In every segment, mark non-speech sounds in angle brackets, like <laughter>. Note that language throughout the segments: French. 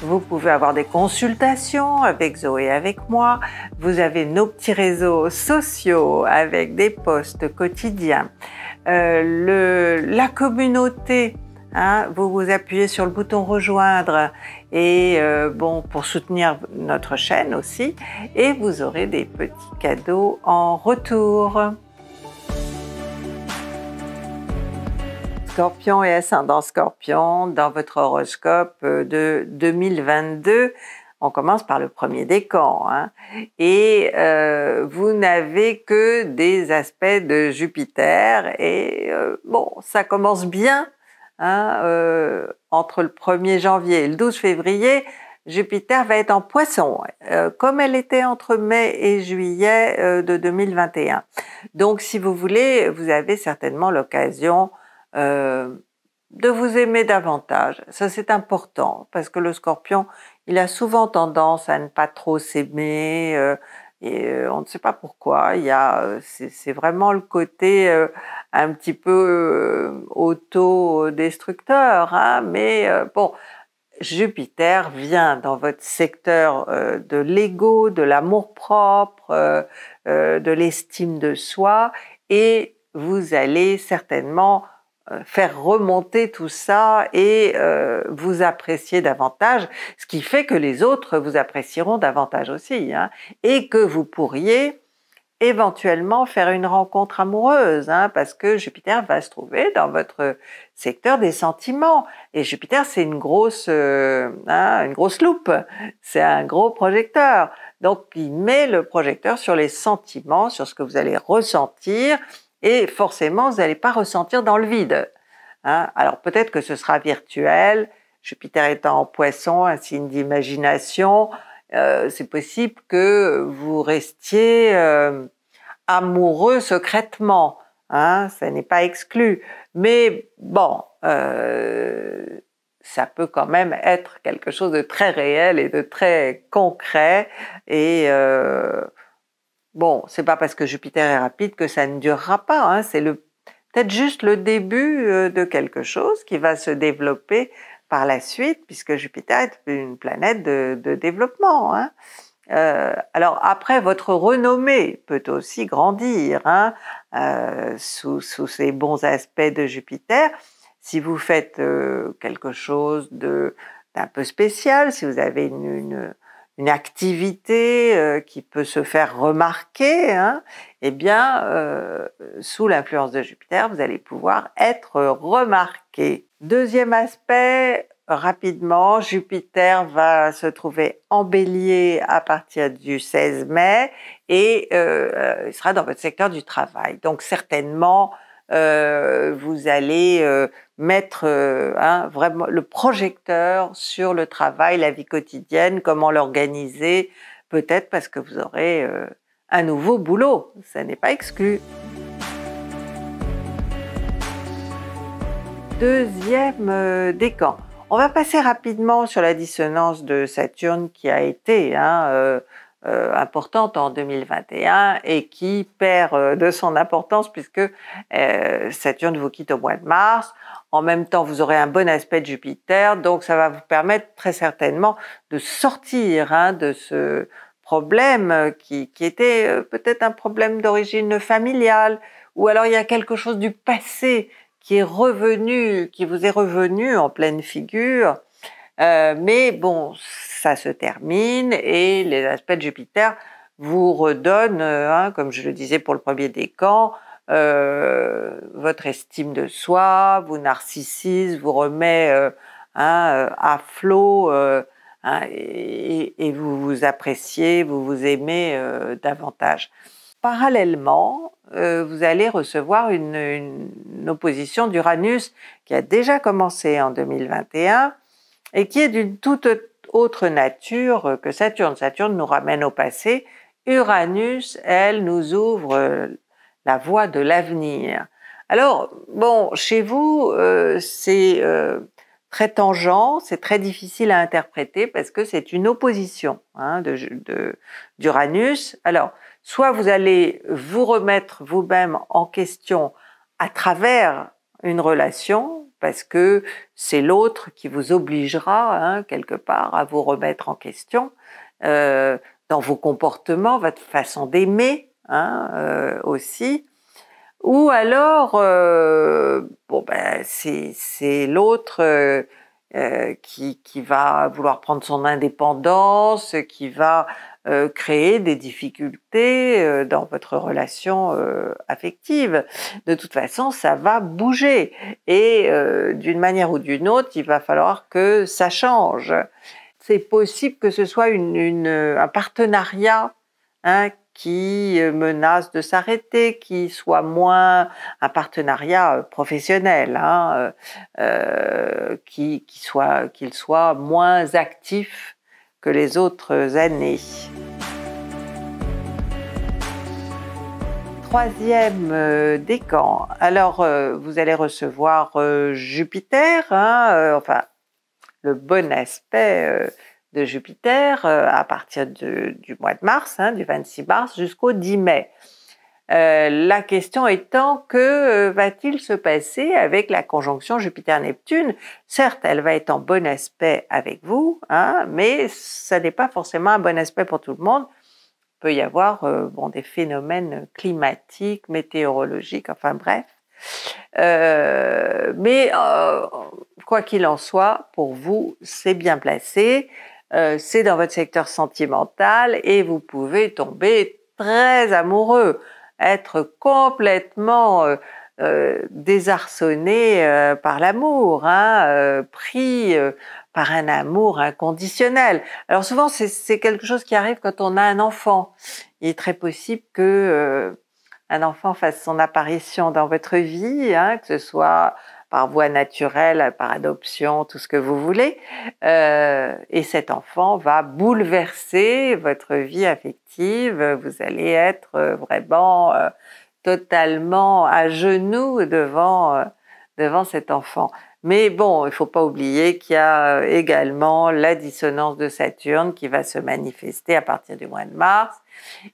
Vous pouvez avoir des consultations avec Zoé, et avec moi. Vous avez nos petits réseaux sociaux avec des posts quotidiens. Euh, la communauté hein, vous vous appuyez sur le bouton rejoindre et euh, bon pour soutenir notre chaîne aussi et vous aurez des petits cadeaux en retour. scorpion et ascendant scorpion dans votre horoscope euh, de 2022. On commence par le premier décan. Hein, et euh, vous n'avez que des aspects de Jupiter. Et euh, bon, ça commence bien hein, entre le 1er janvier et le 12 février. Jupiter va être en poisson, comme elle était entre mai et juillet de 2021. Donc, si vous voulez, vous avez certainement l'occasion euh, de vous aimer davantage. Ça c'est important parce que le scorpion, il a souvent tendance à ne pas trop s'aimer euh, et euh, on ne sait pas pourquoi. Il c'est vraiment le côté un petit peu autodestructeur, hein, mais bon. Jupiter vient dans votre secteur de l'ego, de l'amour-propre, de l'estime de soi, et vous allez certainement euh, faire remonter tout ça et euh, vous apprécier davantage, ce qui fait que les autres vous apprécieront davantage aussi, hein, et que vous pourriez éventuellement faire une rencontre amoureuse, hein, parce que Jupiter va se trouver dans votre secteur des sentiments. Et Jupiter, c'est une grosse, euh, hein, une grosse loupe, c'est un gros projecteur. Donc, il met le projecteur sur les sentiments, sur ce que vous allez ressentir, et forcément, vous n'allez pas ressentir dans le vide. Hein. Alors peut-être que ce sera virtuel, Jupiter étant en poisson, un signe d'imagination, euh, c'est possible que vous restiez euh, amoureux secrètement, hein, ça n'est pas exclu. Mais bon, euh, ça peut quand même être quelque chose de très réel et de très concret et Bon, c'est pas parce que Jupiter est rapide que ça ne durera pas. Hein. c'est peut-être juste le début euh, de quelque chose qui va se développer par la suite, puisque Jupiter est une planète de, développement. Hein. Euh, alors après, votre renommée peut aussi grandir hein, euh, sous, ces bons aspects de Jupiter. Si vous faites quelque chose d'un peu spécial, si vous avez une une activité euh, qui peut se faire remarquer, hein, eh bien, euh, sous l'influence de Jupiter, vous allez pouvoir être remarqué. Deuxième aspect, rapidement, Jupiter va se trouver en bélier à partir du 16 mai et euh, il sera dans votre secteur du travail. Donc certainement, vous allez mettre euh, hein, vraiment le projecteur sur le travail, la vie quotidienne, comment l'organiser, peut-être parce que vous aurez euh, un nouveau boulot, ça n'est pas exclu. Deuxième euh, décan. On va passer rapidement sur la dissonance de Saturne qui a été hein, euh, importante en 2021 et qui perd euh, de son importance puisque euh, Saturne vous quitte au mois de mars. En même temps, vous aurez un bon aspect de Jupiter, donc ça va vous permettre très certainement de sortir hein, de ce problème qui était peut-être un problème d'origine familiale, ou alors il y a quelque chose du passé qui est revenu, qui vous est revenu en pleine figure euh, mais bon, ça se termine et les aspects de Jupiter vous redonnent, euh, hein, comme je le disais pour le premier décan, euh, votre estime de soi, vous narcissise, vous remet euh, hein, à flot hein, et, vous vous appréciez, vous vous aimez davantage. Parallèlement, vous allez recevoir une, une opposition d'Uranus qui a déjà commencé en 2021 et qui est d'une toute autre nature que Saturne. Saturne nous ramène au passé, Uranus, elle, nous ouvre euh, la voie de l'avenir. Alors, bon, chez vous, euh, c'est euh, très tangent, c'est très difficile à interpréter parce que c'est une opposition hein, d'Uranus. Alors, soit vous allez vous remettre vous-même en question à travers une relation, parce que c'est l'autre qui vous obligera hein, quelque part à vous remettre en question euh, dans vos comportements, votre façon d'aimer hein, euh, aussi. Ou alors, euh, bon ben c'est l'autre qui va vouloir prendre son indépendance, qui va euh, créer des difficultés euh, dans votre relation euh, affective. De toute façon, ça va bouger et d'une manière ou d'une autre, il va falloir que ça change. C'est possible que ce soit un partenariat hein, qui menace de s'arrêter, qui soit moins un partenariat professionnel, hein, qui, qui soit qu'il soit moins actif que les autres années. Troisième euh, décan. Alors, euh, vous allez recevoir euh, Jupiter, hein, enfin, le bon aspect de Jupiter à partir du mois de mars, hein, du 26 mars jusqu'au 10 mai. Euh, la question étant que euh, va-t-il se passer avec la conjonction Jupiter-Neptune Certes, elle va être en bon aspect avec vous, hein, mais ça n'est pas forcément un bon aspect pour tout le monde. Il peut y avoir euh, bon, des phénomènes climatiques, météorologiques, enfin bref. mais quoi qu'il en soit, pour vous, c'est bien placé. c'est dans votre secteur sentimental et vous pouvez tomber très amoureux être complètement euh, euh, désarçonné euh, par l'amour, hein, pris par un amour inconditionnel. Alors souvent, c'est quelque chose qui arrive quand on a un enfant. Il est très possible que un enfant fasse son apparition dans votre vie, hein, que ce soit par voie naturelle, par adoption, tout ce que vous voulez. Euh, et cet enfant va bouleverser votre vie affective. Vous allez être euh, vraiment euh, totalement à genoux devant, devant cet enfant. Mais bon, il ne faut pas oublier qu'il y a également la dissonance de Saturne qui va se manifester à partir du mois de mars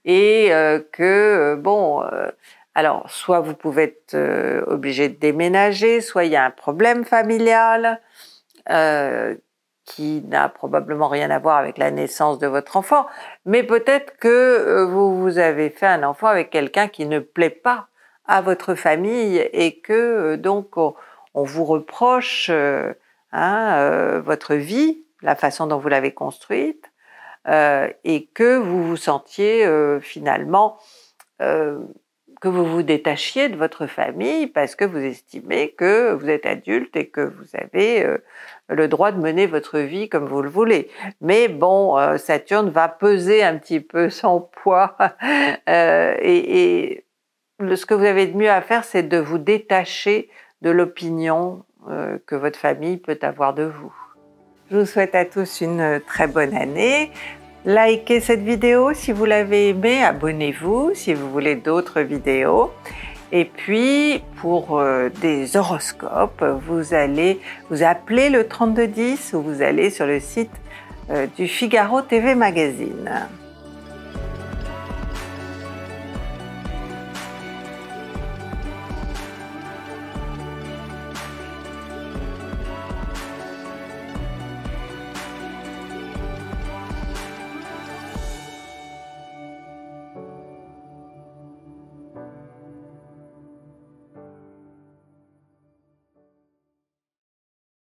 et que, bon, alors, soit vous pouvez être euh, obligé de déménager, soit il y a un problème familial euh, qui n'a probablement rien à voir avec la naissance de votre enfant, mais peut-être que euh, vous, vous avez fait un enfant avec quelqu'un qui ne plaît pas à votre famille et que donc on, vous reproche hein, votre vie, la façon dont vous l'avez construite, et que vous vous sentiez finalement que vous vous détachiez de votre famille parce que vous estimez que vous êtes adulte et que vous avez euh, le droit de mener votre vie comme vous le voulez. Mais bon, euh, Saturne va peser un petit peu <laughs> son poids euh, et, ce que vous avez de mieux à faire, c'est de vous détacher de l'opinion que votre famille peut avoir de vous. Je vous souhaite à tous une très bonne année. Likez cette vidéo si vous l'avez aimé, abonnez-vous si vous voulez d'autres vidéos. Et puis, pour euh, des horoscopes, vous allez vous appeler le 3210 ou vous allez sur le site euh, du Figaro TV Magazine.